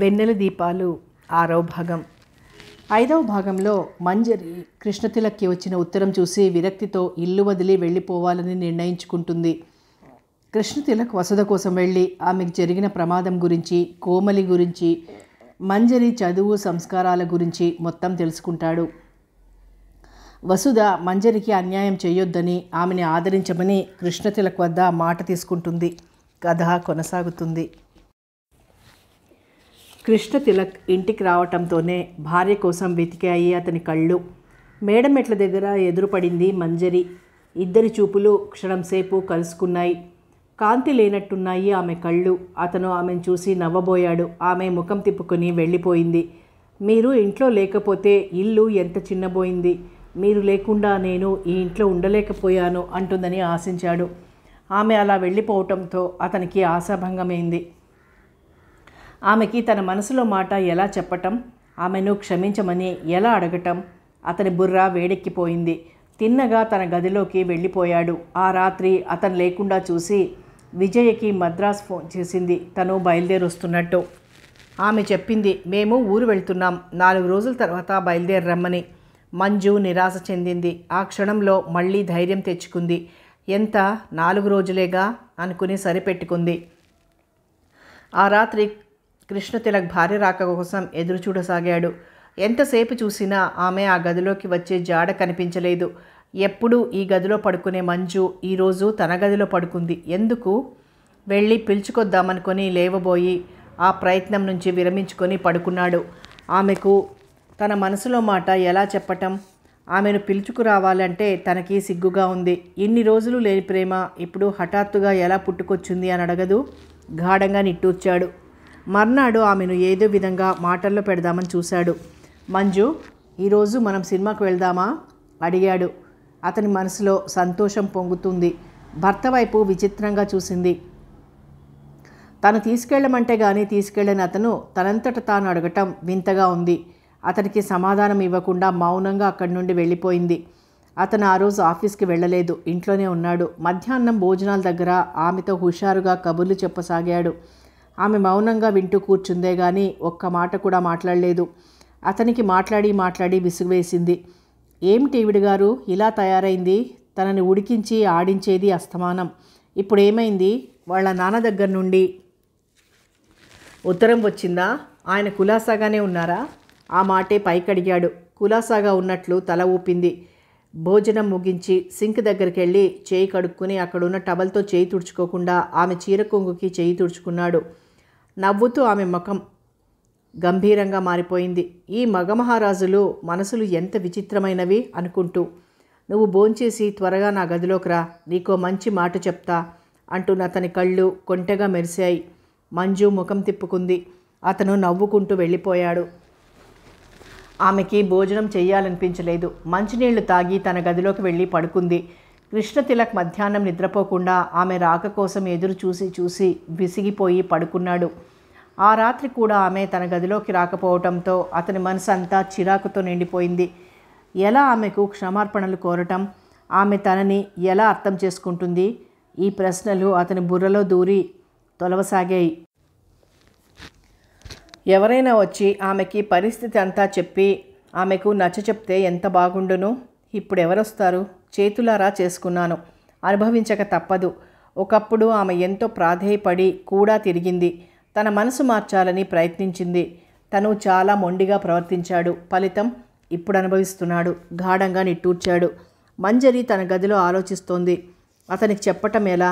వెన్నెల దీపాలు ఆరవ భాగం ఐదవ భాగంలో మంజరి కృష్ణతిలక్కి వచ్చిన ఉత్తరం చూసి విరక్తితో ఇల్లు వదిలి వెళ్ళిపోవాలని నిర్ణయించుకుంటుంది కృష్ణతిలక్ వసత కోసం వెళ్ళి ఆమెకు జరిగిన ప్రమాదం గురించి కోమలి గురించి మంజరి చదువు సంస్కారాల గురించి మొత్తం తెలుసుకుంటాడు వసుధ మంజరికి అన్యాయం చేయొద్దని ఆమెని ఆదరించమని కృష్ణతిలక్ వద్ద మాట తీసుకుంటుంది కథ కొనసాగుతుంది కృష్ణ తిలక్ ఇంటికి రావటంతోనే భార్య కోసం వెతికాయి అతని కళ్ళు మేడమెట్ల దగ్గర ఎదురుపడింది మంజరి ఇద్దరి చూపులు క్షణంసేపు కలుసుకున్నాయి కాంతి లేనట్టున్నాయి ఆమె కళ్ళు అతను ఆమెను చూసి నవ్వబోయాడు ఆమె ముఖం తిప్పుకొని వెళ్ళిపోయింది మీరు ఇంట్లో లేకపోతే ఇల్లు ఎంత చిన్నబోయింది మీరు లేకుండా నేను ఈ ఇంట్లో ఉండలేకపోయాను అంటుందని ఆశించాడు ఆమె అలా వెళ్ళిపోవటంతో అతనికి ఆశాభంగమైంది ఆమెకి తన మనసులో మాట ఎలా చెప్పటం ఆమెను క్షమించమని ఎలా అడగటం అతని బుర్ర వేడెక్కిపోయింది తిన్నగా తన గదిలోకి వెళ్ళిపోయాడు ఆ రాత్రి అతను లేకుండా చూసి విజయ్కి మద్రాస్ ఫోన్ చేసింది తను బయలుదేరొస్తున్నట్టు ఆమె చెప్పింది మేము ఊరు వెళ్తున్నాం నాలుగు రోజుల తర్వాత బయలుదేరమ్మని మంజు నిరాశ చెందింది ఆ క్షణంలో మళ్ళీ ధైర్యం తెచ్చుకుంది ఎంత నాలుగు రోజులేగా అనుకుని సరిపెట్టుకుంది ఆ రాత్రి కృష్ణ తిలక్ భార్య రాక కోసం ఎదురు చూడసాగాడు ఎంతసేపు చూసినా ఆమె ఆ గదిలోకి వచ్చే జాడ కనిపించలేదు ఎప్పుడూ ఈ గదిలో పడుకునే మంజు ఈరోజు తన గదిలో పడుకుంది ఎందుకు వెళ్ళి పిలుచుకొద్దామనుకొని లేవబోయి ఆ ప్రయత్నం నుంచి విరమించుకొని పడుకున్నాడు ఆమెకు తన మనసులో మాట ఎలా చెప్పటం ఆమెను పిలుచుకురావాలంటే తనకి సిగ్గుగా ఉంది ఇన్ని రోజులు లేని ప్రేమ ఇప్పుడు హఠాత్తుగా ఎలా పుట్టుకొచ్చింది అని అడగదు గాఢంగా నిట్టూర్చాడు మర్నాడు ఆమెను ఏదో విధంగా మాటల్లో పెడదామని చూశాడు మంజు ఈరోజు మనం సినిమాకి వెళ్దామా అడిగాడు అతని మనసులో సంతోషం పొంగుతుంది భర్త వైపు విచిత్రంగా చూసింది తను తీసుకెళ్ళమంటే కానీ తీసుకెళ్ళని అతను తనంతట తాను అడగటం వింతగా ఉంది అతనికి సమాధానం ఇవ్వకుండా మౌనంగా అక్కడి నుండి వెళ్ళిపోయింది అతను ఆ రోజు ఆఫీస్కి వెళ్ళలేదు ఇంట్లోనే ఉన్నాడు మధ్యాహ్నం భోజనాల దగ్గర ఆమెతో హుషారుగా కబుర్లు చెప్పసాగాడు ఆమె మౌనంగా వింటూ కూర్చుందే గాని ఒక్క మాట కూడా మాట్లాడలేదు అతనికి మాట్లాడి మాట్లాడి విసుగువేసింది ఏమిటి గారు ఇలా తయారైంది తనని ఉడికించి ఆడించేది అస్తమానం ఇప్పుడు ఏమైంది వాళ్ళ నాన్న దగ్గర నుండి ఉత్తరం వచ్చిందా ఆయన కులాసాగానే ఉన్నారా ఆ మాటే పైకడిగాడు కులాసాగా ఉన్నట్లు తల ఊపింది భోజనం ముగించి సింక్ దగ్గరికి వెళ్ళి చేయి కడుక్కుని అక్కడున్న టవల్తో చేయి తుడుచుకోకుండా ఆమె చీర కొంగుకి చేయి తుడుచుకున్నాడు నవ్వుతూ ఆమె ముఖం గంభీరంగా మారిపోయింది ఈ మగమహారాజులు మనసులు ఎంత విచిత్రమైనవి అనుకుంటూ నువ్వు భోంచేసి త్వరగా నా గదిలోకి రా నీకో మంచి మాట చెప్తా అంటూ అతని కళ్ళు కొంటెగా మెరిశాయి మంజు ముఖం తిప్పుకుంది అతను నవ్వుకుంటూ వెళ్ళిపోయాడు ఆమెకి భోజనం చేయాలనిపించలేదు మంచినీళ్లు తాగి తన గదిలోకి వెళ్ళి పడుకుంది కృష్ణ తిలక్ మధ్యాహ్నం నిద్రపోకుండా ఆమె రాక కోసం ఎదురు చూసి చూసి విసిగిపోయి పడుకున్నాడు ఆ రాత్రి కూడా ఆమె తన గదిలోకి రాకపోవటంతో అతని మనసు అంతా చిరాకుతో నిండిపోయింది ఎలా ఆమెకు క్షమార్పణలు కోరటం ఆమె తనని ఎలా అర్థం చేసుకుంటుంది ఈ ప్రశ్నలు అతని బుర్రలో దూరి తొలవసాగాయి ఎవరైనా వచ్చి ఆమెకి పరిస్థితి అంతా చెప్పి ఆమెకు నచ్చ చెప్తే ఎంత బాగుండును ఇప్పుడు ఎవరొస్తారు చేతులారా చేసుకున్నాను అనుభవించక తప్పదు ఒకప్పుడు ఆమె ఎంతో ప్రాధేయపడి కూడా తిరిగింది తన మనసు మార్చాలని ప్రయత్నించింది తను చాలా మొండిగా ప్రవర్తించాడు ఫలితం ఇప్పుడు అనుభవిస్తున్నాడు గాఢంగా నిట్టూర్చాడు మంజరి తన గదిలో ఆలోచిస్తోంది అతనికి చెప్పటం ఎలా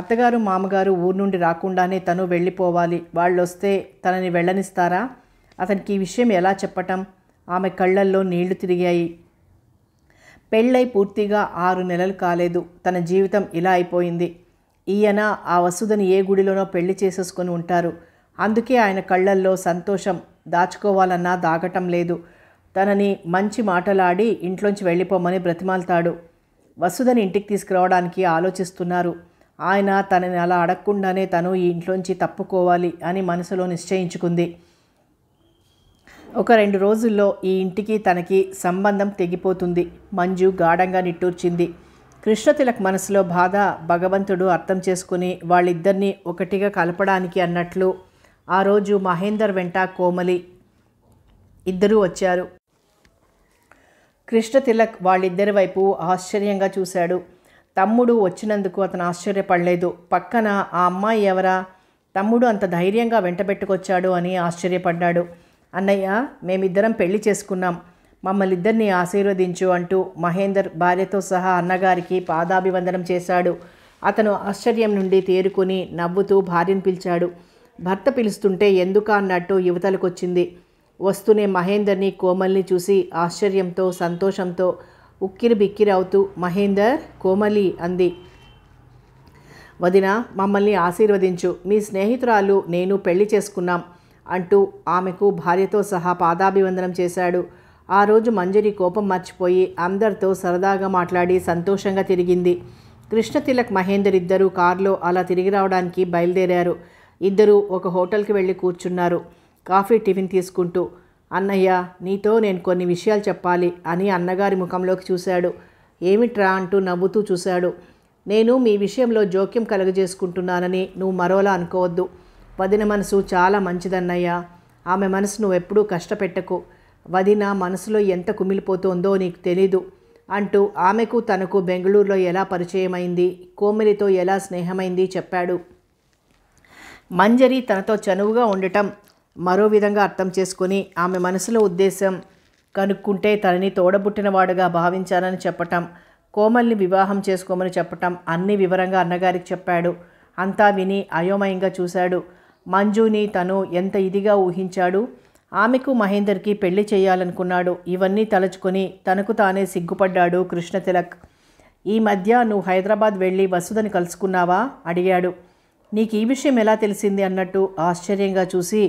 అత్తగారు మామగారు ఊరు నుండి రాకుండానే తను వెళ్ళిపోవాలి వాళ్ళు వస్తే తనని వెళ్ళనిస్తారా అతనికి ఈ విషయం ఎలా చెప్పటం ఆమె కళ్ళల్లో నీళ్లు తిరిగాయి పెళ్ళై పూర్తిగా ఆరు నెలలు కాలేదు తన జీవితం ఇలా అయిపోయింది ఈయన ఆ వసుధని ఏ గుడిలోనో పెళ్లి చేసేసుకొని ఉంటారు అందుకే ఆయన కళ్ళల్లో సంతోషం దాచుకోవాలన్నా దాగటం లేదు తనని మంచి మాటలాడి ఇంట్లోంచి వెళ్ళిపోమని బ్రతిమాలతాడు వసుధని ఇంటికి తీసుకురావడానికి ఆలోచిస్తున్నారు ఆయన తనని అలా అడగకుండానే తను ఈ ఇంట్లోంచి తప్పుకోవాలి అని మనసులో నిశ్చయించుకుంది ఒక రెండు రోజుల్లో ఈ ఇంటికి తనకి సంబంధం తెగిపోతుంది మంజు గాఢంగా నిట్టూర్చింది కృష్ణతిలక్ మనసులో బాధ భగవంతుడు అర్థం చేసుకుని వాళ్ళిద్దరినీ ఒకటిగా కలపడానికి అన్నట్లు ఆ రోజు మహేందర్ వెంట కోమలి ఇద్దరూ వచ్చారు కృష్ణతిలక్ వాళ్ళిద్దరి వైపు ఆశ్చర్యంగా చూశాడు తమ్ముడు వచ్చినందుకు అతను ఆశ్చర్యపడలేదు పక్కన ఆ అమ్మాయి ఎవరా తమ్ముడు అంత ధైర్యంగా వెంటబెట్టుకొచ్చాడు అని ఆశ్చర్యపడ్డాడు అన్నయ్య మేమిద్దరం పెళ్లి చేసుకున్నాం మమ్మల్నిద్దరిని ఆశీర్వదించు అంటూ మహేందర్ భార్యతో సహా అన్నగారికి పాదాభివందనం చేశాడు అతను ఆశ్చర్యం నుండి తేరుకుని నవ్వుతూ భార్యను పిలిచాడు భర్త పిలుస్తుంటే ఎందుకా అన్నట్టు యువతలకొచ్చింది వస్తూనే మహేందర్ని కోమల్ని చూసి ఆశ్చర్యంతో సంతోషంతో ఉక్కిరి బిక్కిరి అవుతూ మహేందర్ కోమలి అంది వదిన మమ్మల్ని ఆశీర్వదించు మీ స్నేహితురాలు నేను పెళ్లి చేసుకున్నాం అంటూ ఆమెకు భార్యతో సహా పాదాభివందనం చేశాడు ఆ రోజు మంజరి కోపం మర్చిపోయి అందరితో సరదాగా మాట్లాడి సంతోషంగా తిరిగింది కృష్ణ తిలక్ మహేందర్ ఇద్దరూ కారులో అలా తిరిగి రావడానికి బయలుదేరారు ఇద్దరూ ఒక హోటల్కి వెళ్ళి కూర్చున్నారు కాఫీ టిఫిన్ తీసుకుంటూ అన్నయ్య నీతో నేను కొన్ని విషయాలు చెప్పాలి అని అన్నగారి ముఖంలోకి చూశాడు ఏమిట్రా అంటూ నవ్వుతూ చూశాడు నేను మీ విషయంలో జోక్యం కలుగజేసుకుంటున్నానని నువ్వు మరోలా అనుకోవద్దు వదిన మనసు చాలా మంచిదన్నయ్యా ఆమె మనసు నువ్వు ఎప్పుడూ కష్టపెట్టకు వదిన మనసులో ఎంత కుమిలిపోతుందో నీకు తెలీదు అంటూ ఆమెకు తనకు బెంగళూరులో ఎలా పరిచయమైంది కోమలితో ఎలా స్నేహమైంది చెప్పాడు మంజరి తనతో చనువుగా ఉండటం మరో విధంగా అర్థం చేసుకుని ఆమె మనసులో ఉద్దేశం కనుక్కుంటే తనని తోడబుట్టినవాడుగా భావించానని చెప్పటం కోమల్ని వివాహం చేసుకోమని చెప్పటం అన్ని వివరంగా అన్నగారికి చెప్పాడు అంతా విని అయోమయంగా చూశాడు మంజుని తను ఎంత ఇదిగా ఊహించాడు ఆమెకు మహేందర్కి పెళ్లి చేయాలనుకున్నాడు ఇవన్నీ తలచుకొని తనకు తానే సిగ్గుపడ్డాడు కృష్ణ తిలక్ ఈ మధ్య నువ్వు హైదరాబాద్ వెళ్ళి వసుధని కలుసుకున్నావా అడిగాడు నీకు ఈ విషయం ఎలా తెలిసింది అన్నట్టు ఆశ్చర్యంగా చూసి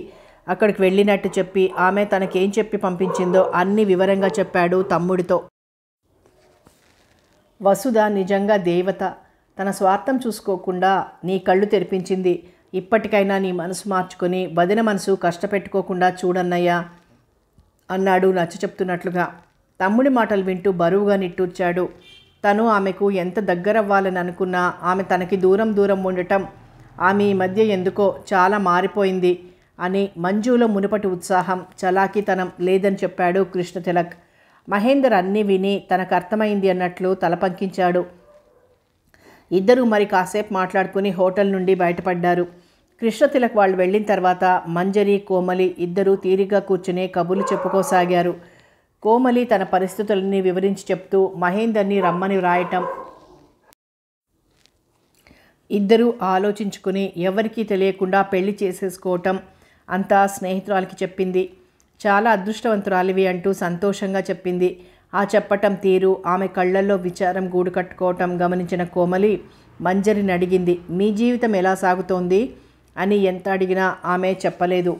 అక్కడికి వెళ్ళినట్టు చెప్పి ఆమె తనకేం చెప్పి పంపించిందో అన్ని వివరంగా చెప్పాడు తమ్ముడితో వసుధ నిజంగా దేవత తన స్వార్థం చూసుకోకుండా నీ కళ్ళు తెరిపించింది ఇప్పటికైనా నీ మనసు మార్చుకొని వదిన మనసు కష్టపెట్టుకోకుండా చూడన్నయ్యా అన్నాడు నచ్చ చెప్తున్నట్లుగా తమ్ముడి మాటలు వింటూ బరువుగా నిట్టూర్చాడు తను ఆమెకు ఎంత దగ్గరవ్వాలని అనుకున్నా ఆమె తనకి దూరం దూరం ఉండటం ఆమె ఈ మధ్య ఎందుకో చాలా మారిపోయింది అని మంజులో మునుపటి ఉత్సాహం చలాకితనం లేదని చెప్పాడు కృష్ణ తిలక్ మహేందర్ అన్నీ విని తనకు అర్థమైంది అన్నట్లు తలపంకించాడు ఇద్దరూ మరి కాసేపు మాట్లాడుకుని హోటల్ నుండి బయటపడ్డారు కృష్ణతిలక్ వాళ్ళు వెళ్ళిన తర్వాత మంజరి కోమలి ఇద్దరూ తీరిగా కూర్చునే కబుర్లు చెప్పుకోసాగారు కోమలి తన పరిస్థితులని వివరించి చెప్తూ మహేందర్ని రమ్మని వ్రాయటం ఇద్దరూ ఆలోచించుకుని ఎవరికీ తెలియకుండా పెళ్లి చేసేసుకోవటం అంతా స్నేహితురాలకి చెప్పింది చాలా అదృష్టవంతురాలివి అంటూ సంతోషంగా చెప్పింది ఆ చెప్పటం తీరు ఆమె కళ్ళల్లో విచారం గూడు కట్టుకోవటం గమనించిన కోమలి మంజరిని అడిగింది మీ జీవితం ఎలా సాగుతోంది అని ఎంత అడిగినా ఆమె చెప్పలేదు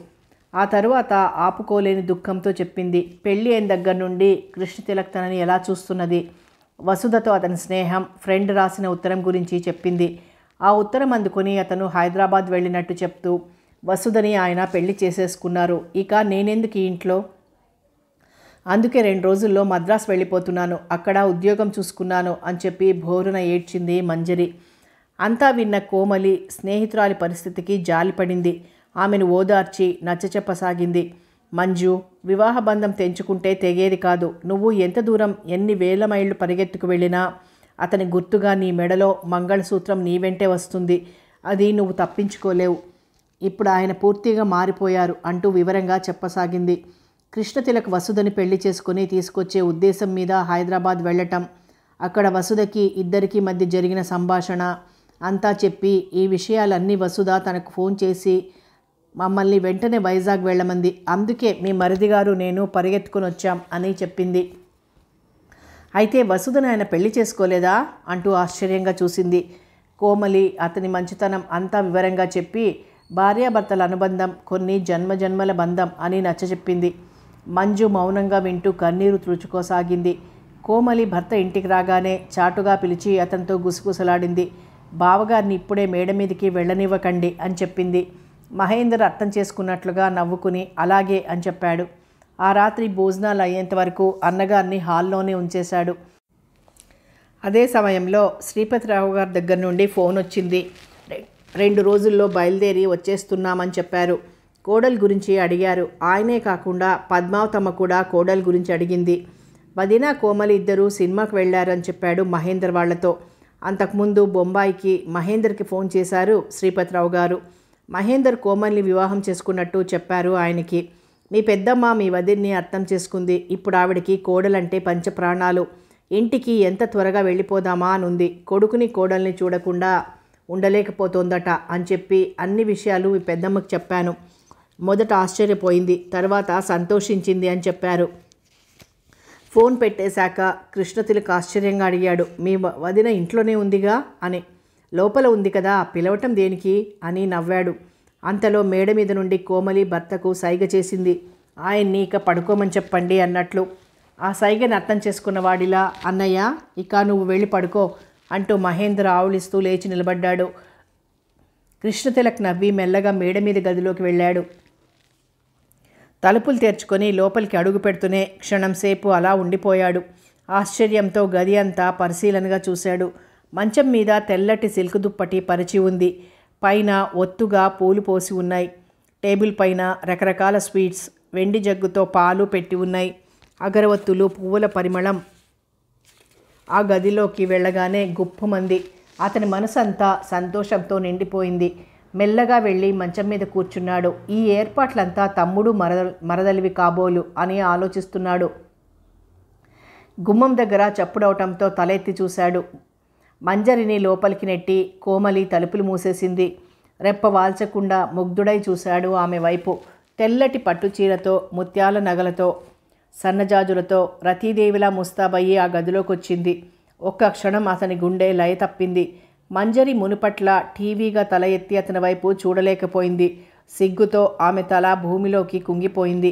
ఆ తరువాత ఆపుకోలేని దుఃఖంతో చెప్పింది పెళ్ళి అయిన దగ్గర నుండి కృష్ణ తిలక్ తనని ఎలా చూస్తున్నది వసుధతో అతని స్నేహం ఫ్రెండ్ రాసిన ఉత్తరం గురించి చెప్పింది ఆ ఉత్తరం అందుకొని అతను హైదరాబాద్ వెళ్ళినట్టు చెప్తూ వసుధని ఆయన పెళ్లి చేసేసుకున్నారు ఇక నేనెందుకు ఈ ఇంట్లో అందుకే రెండు రోజుల్లో మద్రాసు వెళ్ళిపోతున్నాను అక్కడ ఉద్యోగం చూసుకున్నాను అని చెప్పి భోరున ఏడ్చింది మంజరి అంతా విన్న కోమలి స్నేహితురాలి పరిస్థితికి జాలిపడింది ఆమెను ఓదార్చి నచ్చచెప్పసాగింది మంజు వివాహ బంధం తెంచుకుంటే తెగేది కాదు నువ్వు ఎంత దూరం ఎన్ని వేల మైళ్ళు పరిగెత్తుకు వెళ్ళినా అతని గుర్తుగా నీ మెడలో మంగళసూత్రం నీ వెంటే వస్తుంది అది నువ్వు తప్పించుకోలేవు ఇప్పుడు ఆయన పూర్తిగా మారిపోయారు అంటూ వివరంగా చెప్పసాగింది కృష్ణతిలకు వసుధని పెళ్లి చేసుకుని తీసుకొచ్చే ఉద్దేశం మీద హైదరాబాద్ వెళ్ళటం అక్కడ వసుధకి ఇద్దరికీ మధ్య జరిగిన సంభాషణ అంతా చెప్పి ఈ విషయాలన్నీ వసుధ తనకు ఫోన్ చేసి మమ్మల్ని వెంటనే వైజాగ్ వెళ్ళమంది అందుకే మీ మరిది గారు నేను పరిగెత్తుకుని వచ్చాం అని చెప్పింది అయితే వసుధను ఆయన పెళ్లి చేసుకోలేదా అంటూ ఆశ్చర్యంగా చూసింది కోమలి అతని మంచితనం అంతా వివరంగా చెప్పి భార్యాభర్తల అనుబంధం కొన్ని జన్మజన్మల బంధం అని నచ్చచెప్పింది మంజు మౌనంగా వింటూ కన్నీరు తుడుచుకోసాగింది కోమలి భర్త ఇంటికి రాగానే చాటుగా పిలిచి అతనితో గుసగుసలాడింది బావగారిని ఇప్పుడే మేడ మీదకి వెళ్ళనివ్వకండి అని చెప్పింది మహేందర్ అర్థం చేసుకున్నట్లుగా నవ్వుకుని అలాగే అని చెప్పాడు ఆ రాత్రి భోజనాలు అయ్యేంత వరకు అన్నగారిని హాల్లోనే ఉంచేశాడు అదే సమయంలో శ్రీపతిరావు గారి దగ్గర నుండి ఫోన్ వచ్చింది రెండు రోజుల్లో బయలుదేరి వచ్చేస్తున్నామని చెప్పారు కోడల్ గురించి అడిగారు ఆయనే కాకుండా పద్మావతమ్మ కూడా కోడల్ గురించి అడిగింది వదినా కోమలి ఇద్దరూ సినిమాకు వెళ్ళారని చెప్పాడు మహేందర్ వాళ్లతో అంతకుముందు బొంబాయికి మహేందర్కి ఫోన్ చేశారు శ్రీపతిరావు గారు మహేందర్ కోమల్ని వివాహం చేసుకున్నట్టు చెప్పారు ఆయనకి మీ పెద్దమ్మ మీ వదిన్ని అర్థం చేసుకుంది ఇప్పుడు ఆవిడకి కోడలంటే పంచప్రాణాలు ఇంటికి ఎంత త్వరగా వెళ్ళిపోదామా అనుంది కొడుకుని కోడల్ని చూడకుండా ఉండలేకపోతోందట అని చెప్పి అన్ని విషయాలు మీ పెద్దమ్మకు చెప్పాను మొదట ఆశ్చర్యపోయింది తర్వాత సంతోషించింది అని చెప్పారు ఫోన్ పెట్టేశాక కృష్ణ తిలక ఆశ్చర్యంగా అడిగాడు మీ వదిన ఇంట్లోనే ఉందిగా అని లోపల ఉంది కదా పిలవటం దేనికి అని నవ్వాడు అంతలో మేడ మీద నుండి కోమలి భర్తకు సైగ చేసింది ఆయన్ని ఇక పడుకోమని చెప్పండి అన్నట్లు ఆ సైగని అర్థం చేసుకున్న వాడిలా అన్నయ్య ఇక నువ్వు వెళ్ళి పడుకో అంటూ మహేంద్ర ఆవులిస్తూ లేచి నిలబడ్డాడు కృష్ణతిలక్ నవ్వి మెల్లగా మేడ మీద గదిలోకి వెళ్ళాడు తలుపులు తెరుచుకొని లోపలికి అడుగు పెడుతూనే క్షణంసేపు అలా ఉండిపోయాడు ఆశ్చర్యంతో గది అంతా పరిశీలనగా చూశాడు మంచం మీద తెల్లటి సిల్క్ దుప్పటి పరిచి ఉంది పైన ఒత్తుగా పూలు పోసి ఉన్నాయి టేబుల్ పైన రకరకాల స్వీట్స్ వెండి జగ్గుతో పాలు పెట్టి ఉన్నాయి అగరవత్తులు పువ్వుల పరిమళం ఆ గదిలోకి వెళ్ళగానే గుప్పమంది అతని మనసంతా సంతోషంతో నిండిపోయింది మెల్లగా వెళ్ళి మంచం మీద కూర్చున్నాడు ఈ ఏర్పాట్లంతా తమ్ముడు మరద మరదలివి కాబోలు అని ఆలోచిస్తున్నాడు గుమ్మం దగ్గర చప్పుడవటంతో తలెత్తి చూశాడు మంజరిని లోపలికి నెట్టి కోమలి తలుపులు మూసేసింది రెప్ప వాల్చకుండా ముగ్ధుడై చూశాడు ఆమె వైపు తెల్లటి పట్టుచీరతో ముత్యాల నగలతో సన్నజాజులతో రతీదేవిలా ముస్తాబయ్యి ఆ గదిలోకి వచ్చింది ఒక్క క్షణం అతని గుండె లయ తప్పింది మంజరి మునుపట్ల టీవీగా తల ఎత్తి అతని వైపు చూడలేకపోయింది సిగ్గుతో ఆమె తల భూమిలోకి కుంగిపోయింది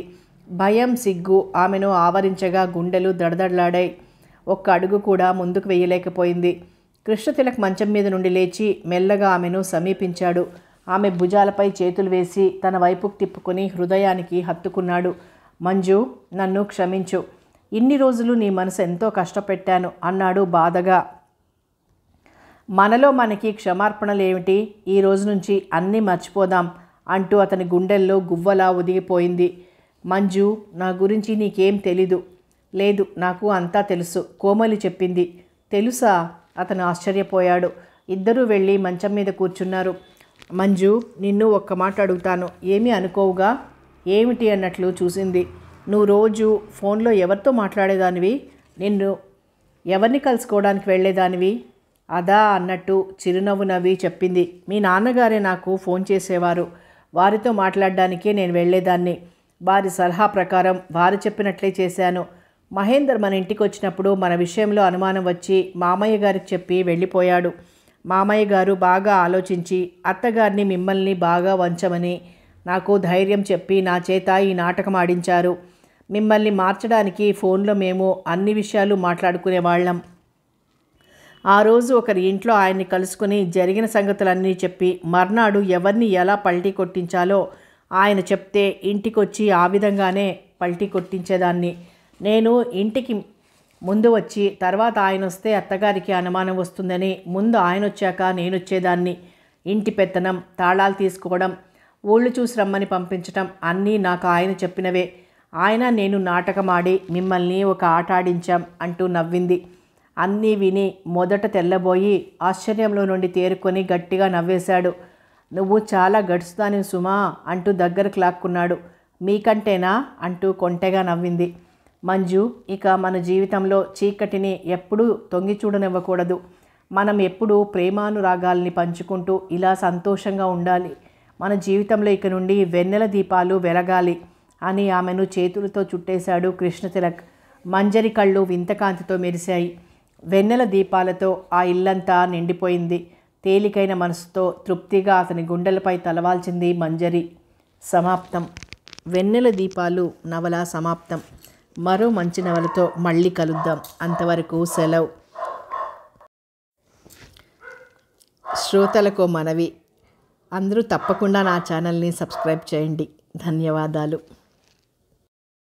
భయం సిగ్గు ఆమెను ఆవరించగా గుండెలు దడదడలాడాయి ఒక్క అడుగు కూడా ముందుకు వెయ్యలేకపోయింది కృష్ణతిలక్ మంచం మీద నుండి లేచి మెల్లగా ఆమెను సమీపించాడు ఆమె భుజాలపై చేతులు వేసి తన వైపుకు తిప్పుకొని హృదయానికి హత్తుకున్నాడు మంజు నన్ను క్షమించు ఇన్ని రోజులు నీ మనసు ఎంతో కష్టపెట్టాను అన్నాడు బాధగా మనలో మనకి క్షమార్పణలు ఏమిటి ఈ రోజు నుంచి అన్నీ మర్చిపోదాం అంటూ అతని గుండెల్లో గువ్వలా ఒదిగిపోయింది మంజు నా గురించి నీకేం తెలీదు లేదు నాకు అంతా తెలుసు కోమలి చెప్పింది తెలుసా అతను ఆశ్చర్యపోయాడు ఇద్దరూ వెళ్ళి మంచం మీద కూర్చున్నారు మంజు నిన్ను ఒక్క మాట అడుగుతాను ఏమీ అనుకోవుగా ఏమిటి అన్నట్లు చూసింది నువ్వు రోజు ఫోన్లో ఎవరితో మాట్లాడేదానివి నిన్ను ఎవరిని కలుసుకోవడానికి వెళ్ళేదానివి అదా అన్నట్టు చిరునవ్వు నవ్వి చెప్పింది మీ నాన్నగారే నాకు ఫోన్ చేసేవారు వారితో మాట్లాడడానికే నేను వెళ్ళేదాన్ని వారి సలహా ప్రకారం వారు చెప్పినట్లే చేశాను మహేందర్ మన ఇంటికి వచ్చినప్పుడు మన విషయంలో అనుమానం వచ్చి మామయ్య గారికి చెప్పి వెళ్ళిపోయాడు మామయ్య గారు బాగా ఆలోచించి అత్తగారిని మిమ్మల్ని బాగా వంచమని నాకు ధైర్యం చెప్పి నా చేత ఈ నాటకం ఆడించారు మిమ్మల్ని మార్చడానికి ఫోన్లో మేము అన్ని విషయాలు మాట్లాడుకునేవాళ్ళం ఆ రోజు ఒకరి ఇంట్లో ఆయన్ని కలుసుకుని జరిగిన సంగతులన్నీ చెప్పి మర్నాడు ఎవరిని ఎలా పల్టీ కొట్టించాలో ఆయన చెప్తే ఇంటికొచ్చి ఆ విధంగానే పల్టీ కొట్టించేదాన్ని నేను ఇంటికి ముందు వచ్చి తర్వాత ఆయన వస్తే అత్తగారికి అనుమానం వస్తుందని ముందు ఆయన వచ్చాక నేను వచ్చేదాన్ని ఇంటి పెత్తనం తాళాలు తీసుకోవడం ఊళ్ళు చూసి రమ్మని పంపించడం అన్నీ నాకు ఆయన చెప్పినవే ఆయన నేను నాటకమాడి మిమ్మల్ని ఒక ఆట ఆడించాం అంటూ నవ్వింది అన్నీ విని మొదట తెల్లబోయి ఆశ్చర్యంలో నుండి తేరుకొని గట్టిగా నవ్వేశాడు నువ్వు చాలా గడుస్తానే సుమా అంటూ దగ్గరకు లాక్కున్నాడు మీకంటేనా అంటూ కొంటెగా నవ్వింది మంజు ఇక మన జీవితంలో చీకటిని ఎప్పుడూ తొంగి చూడనివ్వకూడదు మనం ఎప్పుడూ ప్రేమానురాగాల్ని పంచుకుంటూ ఇలా సంతోషంగా ఉండాలి మన జీవితంలో ఇక నుండి వెన్నెల దీపాలు వెలగాలి అని ఆమెను చేతులతో చుట్టేశాడు కృష్ణతిలక్ మంజరి కళ్ళు వింతకాంతితో మెరిశాయి వెన్నెల దీపాలతో ఆ ఇల్లంతా నిండిపోయింది తేలికైన మనసుతో తృప్తిగా అతని గుండెలపై తలవాల్చింది మంజరి సమాప్తం వెన్నెల దీపాలు నవల సమాప్తం మరో మంచి నవలతో మళ్ళీ కలుద్దాం అంతవరకు సెలవు శ్రోతలకు మనవి అందరూ తప్పకుండా నా ఛానల్ని సబ్స్క్రైబ్ చేయండి ధన్యవాదాలు